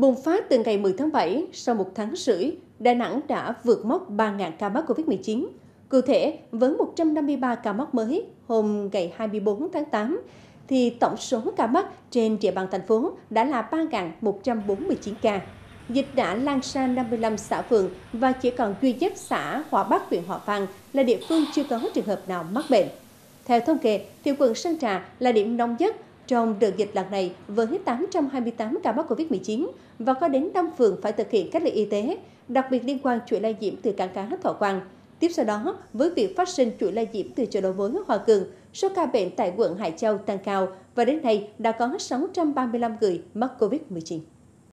Bùng phát từ ngày 10 tháng 7, sau một tháng rưỡi, Đà Nẵng đã vượt mốc 3.000 ca mắc COVID-19. Cụ thể, với 153 ca mắc mới hôm ngày 24 tháng 8, thì tổng số ca mắc trên địa bàn thành phố đã là 3.149 ca. Dịch đã lan sang 55 xã phường và chỉ còn duy nhất xã Hòa Bắc huyện Hòa Vang là địa phương chưa có trường hợp nào mắc bệnh. Theo thống kê, thì quận Sơn Trà là điểm nóng nhất trong đợt dịch lần này với 828 ca mắc COVID-19 và có đến 5 phường phải thực hiện cách ly y tế, đặc biệt liên quan chuỗi lây nhiễm từ cảng cá Thọ Quang. Tiếp sau đó, với việc phát sinh chuỗi lây nhiễm từ chợ đầu mối Hòa Cường, số ca bệnh tại quận Hải Châu tăng cao và đến nay đã có 635 người mắc COVID-19.